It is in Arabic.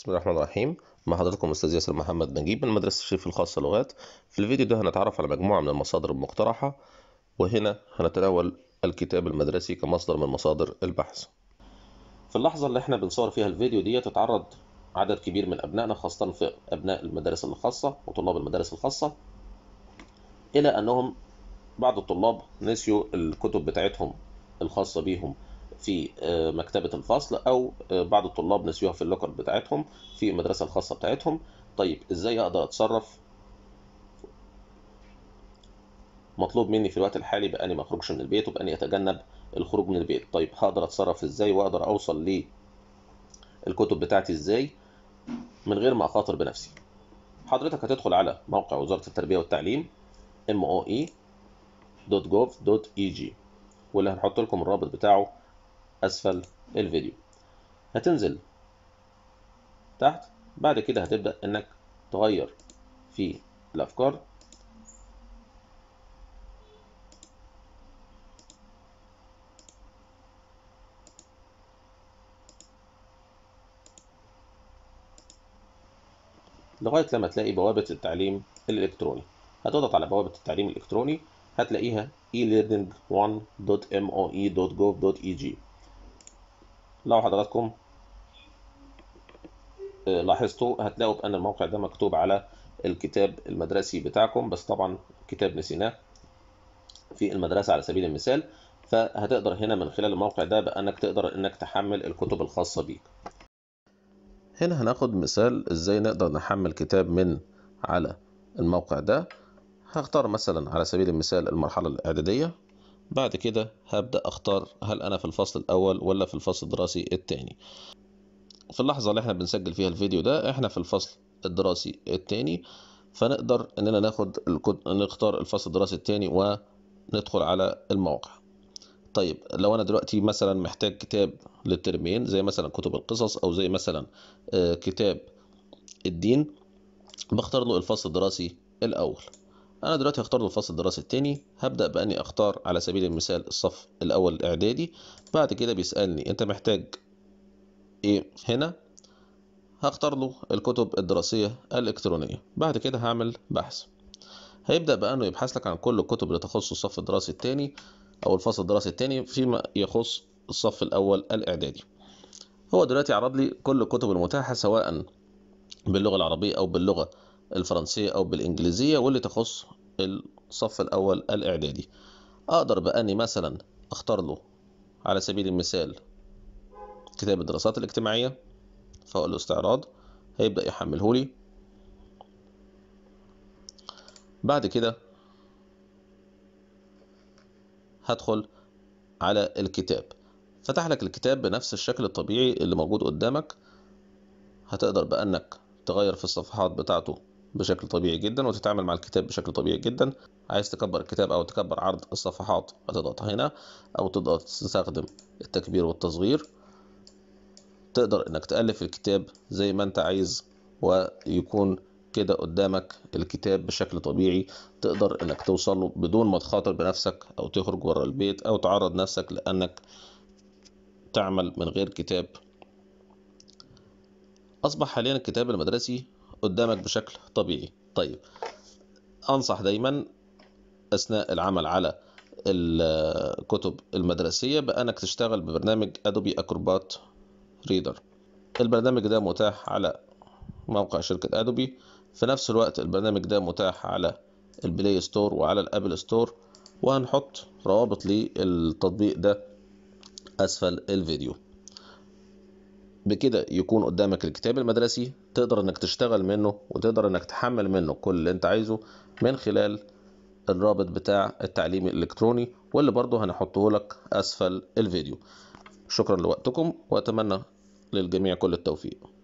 بسم الله الرحمن الرحيم مع حضراتكم استاذ ياسر محمد نجيب من مدرسه الشريف الخاصه لغات في الفيديو ده هنتعرف على مجموعه من المصادر المقترحه وهنا هنتناول الكتاب المدرسي كمصدر من مصادر البحث في اللحظه اللي احنا بنصور فيها الفيديو دي تتعرض عدد كبير من ابنائنا خاصه في ابناء المدارس الخاصه وطلاب المدارس الخاصه الى انهم بعض الطلاب نسيوا الكتب بتاعتهم الخاصه بيهم في آه، مكتبة الفصل أو آه، بعض الطلاب نسيوها في اللوكر بتاعتهم في المدرسة الخاصة بتاعتهم طيب إزاي أقدر أتصرف مطلوب مني في الوقت الحالي بأني ما أخرجش من البيت وبأني أتجنب الخروج من البيت طيب هقدر أتصرف إزاي وأقدر أوصل للكتب بتاعتي إزاي من غير ما أخاطر بنفسي حضرتك هتدخل على موقع وزارة التربية والتعليم moe.gov.eg واللي هنحط لكم الرابط بتاعه أسفل الفيديو هتنزل تحت بعد كده هتبدأ إنك تغير في الأفكار لغاية لما تلاقي بوابة التعليم الإلكتروني هتضغط على بوابة التعليم الإلكتروني هتلاقيها elearning1.moe.gov.eg لو حضراتكم آه، لاحظتوا هتلاقوا بأن الموقع ده مكتوب على الكتاب المدرسي بتاعكم بس طبعا كتاب نسيناه في المدرسة على سبيل المثال فهتقدر هنا من خلال الموقع ده بأنك تقدر إنك تحمل الكتب الخاصة بيك هنا هناخد مثال إزاي نقدر نحمل كتاب من على الموقع ده هختار مثلا على سبيل المثال المرحلة الإعدادية بعد كده هبدأ أختار هل أنا في الفصل الأول ولا في الفصل الدراسي التاني في اللحظة اللي احنا بنسجل فيها الفيديو ده احنا في الفصل الدراسي التاني فنقدر اننا ناخد الكود نختار الفصل الدراسي التاني وندخل على الموقع طيب لو انا دلوقتي مثلا محتاج كتاب للترمين زي مثلا كتب القصص او زي مثلا آه، كتاب الدين بختار له الفصل الدراسي الاول أنا دلوقتي هختار الفصل الدراسي التاني هبدأ بأني أختار على سبيل المثال الصف الأول الإعدادي بعد كده بيسألني أنت محتاج إيه هنا هختار له الكتب الدراسية الإلكترونية بعد كده هعمل بحث هيبدأ بأنه يبحث لك عن كل الكتب اللي تخص الصف الدراسي التاني أو الفصل الدراسي التاني فيما يخص الصف الأول الإعدادي هو دلوقتي عرض لي كل الكتب المتاحة سواء باللغة العربية أو باللغة الفرنسية أو بالإنجليزية واللي تخص الصف الأول الإعدادي أقدر بأني مثلا أختار له على سبيل المثال كتاب الدراسات الاجتماعية فأقول له استعراض هيبدأ يحمله لي بعد كده هدخل على الكتاب فتح لك الكتاب بنفس الشكل الطبيعي اللي موجود قدامك هتقدر بأنك تغير في الصفحات بتاعته بشكل طبيعي جدا وتتعامل مع الكتاب بشكل طبيعي جدا عايز تكبر الكتاب او تكبر عرض الصفحات هتضغط هنا او تضغط تستخدم التكبير والتصغير تقدر انك تألف الكتاب زي ما انت عايز ويكون كده قدامك الكتاب بشكل طبيعي تقدر انك توصله بدون ما تخاطر بنفسك او تخرج ورا البيت او تعرض نفسك لانك تعمل من غير كتاب أصبح حاليا الكتاب المدرسي قدامك بشكل طبيعي طيب انصح دايما اثناء العمل على الكتب المدرسية بأنك تشتغل ببرنامج أدوبي أكروبات ريدر البرنامج ده متاح على موقع شركة أدوبي في نفس الوقت البرنامج ده متاح على البلاي ستور وعلى الأبل ستور وهنحط روابط للتطبيق ده أسفل الفيديو بكده يكون قدامك الكتاب المدرسي تقدر انك تشتغل منه وتقدر انك تحمل منه كل اللي انت عايزه من خلال الرابط بتاع التعليم الالكتروني واللي برضه هنحطه لك اسفل الفيديو شكرا لوقتكم واتمنى للجميع كل التوفيق